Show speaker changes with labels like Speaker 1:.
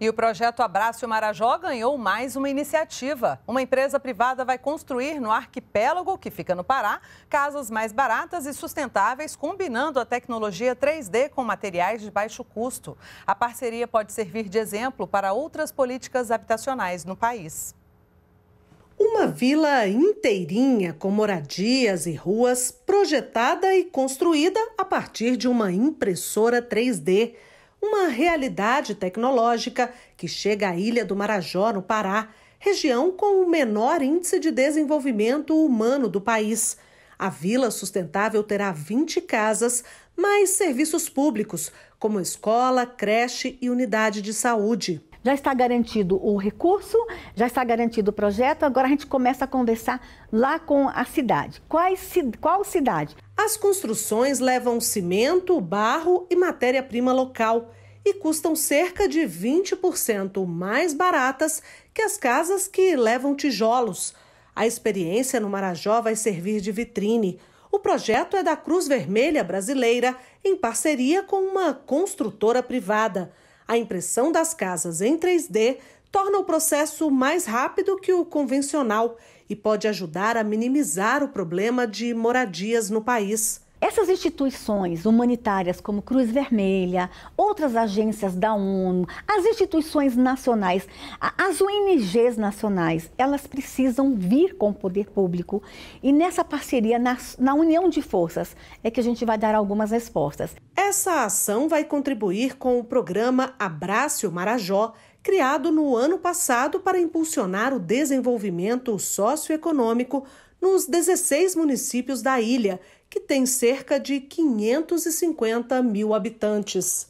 Speaker 1: E o projeto Abraço Marajó ganhou mais uma iniciativa. Uma empresa privada vai construir no arquipélago, que fica no Pará, casas mais baratas e sustentáveis, combinando a tecnologia 3D com materiais de baixo custo. A parceria pode servir de exemplo para outras políticas habitacionais no país.
Speaker 2: Uma vila inteirinha com moradias e ruas projetada e construída a partir de uma impressora 3D uma realidade tecnológica que chega à Ilha do Marajó, no Pará, região com o menor índice de desenvolvimento humano do país. A Vila Sustentável terá 20 casas,
Speaker 3: mais serviços públicos, como escola, creche e unidade de saúde. Já está garantido o recurso, já está garantido o projeto, agora a gente começa a conversar lá com a cidade. Quais, qual cidade? As construções levam
Speaker 2: cimento, barro e matéria-prima local e custam cerca de 20% mais baratas que as casas que levam tijolos. A experiência no Marajó vai servir de vitrine. O projeto é da Cruz Vermelha Brasileira, em parceria com uma construtora privada. A impressão das casas em 3D torna o processo mais rápido que o convencional e pode
Speaker 3: ajudar a minimizar o problema de moradias no país. Essas instituições humanitárias como Cruz Vermelha, outras agências da ONU, as instituições nacionais, as ONGs nacionais, elas precisam vir com o poder público e nessa parceria, na, na união de forças, é que a gente vai dar algumas respostas.
Speaker 2: Essa ação vai contribuir com o programa Abraço Marajó, criado no ano passado para impulsionar o desenvolvimento socioeconômico nos 16 municípios da ilha que tem cerca de 550 mil habitantes.